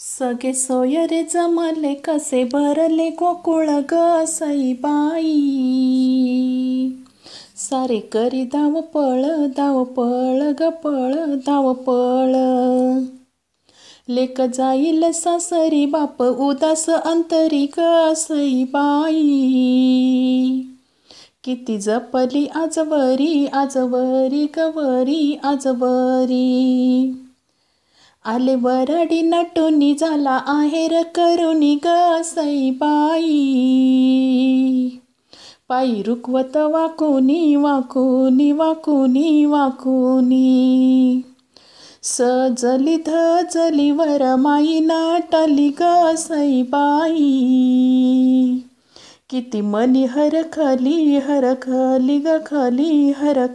सगे सोयरे जमले कसे भरले गोकुळ बाई सारे करी धाव पळ धाव पळ ग पळ धाव पळ लेक जाईल सासरी बाप उदास अंतरी बाई किती जपली आजवरी आजवरी गवरी आजवरी आले वराडी नटोनी झाला आहेर करुणी ग बाई पायी रुकवत वाकुनी वाकुनी वाकुनी वाकुनी सजली धजली वर माई नाटली ग बाई किती मनी हरखली हरखली गखली हरखली